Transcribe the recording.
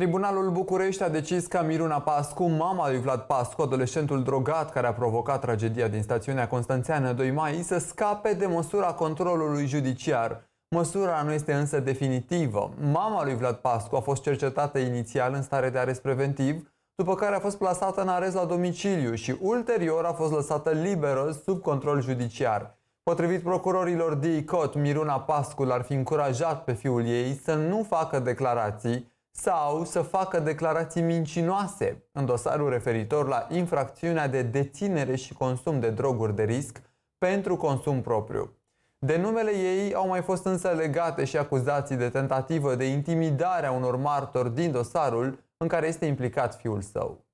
Tribunalul București a decis ca Miruna Pascu, mama lui Vlad Pascu, adolescentul drogat care a provocat tragedia din stațiunea Constanțeană 2 mai, să scape de măsura controlului judiciar. Măsura nu este însă definitivă. Mama lui Vlad Pascu a fost cercetată inițial în stare de arest preventiv, după care a fost plasată în arest la domiciliu și ulterior a fost lăsată liberă sub control judiciar. Potrivit procurorilor DICOT, Miruna Pascu l-ar fi încurajat pe fiul ei să nu facă declarații sau să facă declarații mincinoase în dosarul referitor la infracțiunea de deținere și consum de droguri de risc pentru consum propriu. De numele ei au mai fost însă legate și acuzații de tentativă de intimidare a unor martori din dosarul în care este implicat fiul său.